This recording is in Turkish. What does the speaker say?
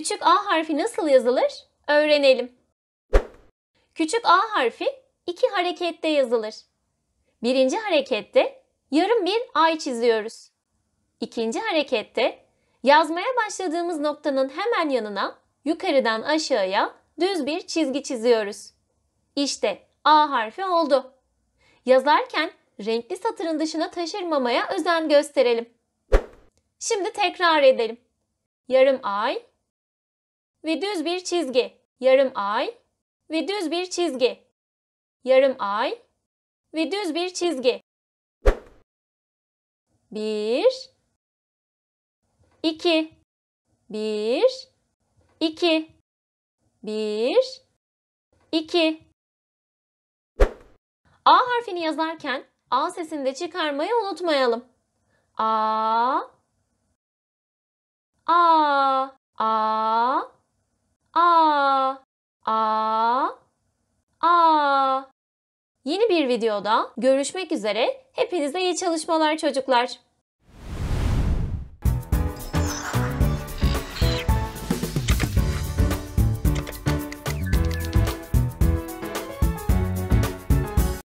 Küçük A harfi nasıl yazılır? Öğrenelim. Küçük A harfi iki harekette yazılır. Birinci harekette yarım bir ay çiziyoruz. İkinci harekette yazmaya başladığımız noktanın hemen yanına yukarıdan aşağıya düz bir çizgi çiziyoruz. İşte A harfi oldu. Yazarken renkli satırın dışına taşırmamaya özen gösterelim. Şimdi tekrar edelim. Yarım ay ve düz bir çizgi, yarım ay ve düz bir çizgi, yarım ay ve düz bir çizgi. Bir, iki. Bir, iki. Bir, iki. A harfini yazarken A sesini de çıkarmayı unutmayalım. A A A A A Yeni bir videoda görüşmek üzere. Hepinize iyi çalışmalar çocuklar.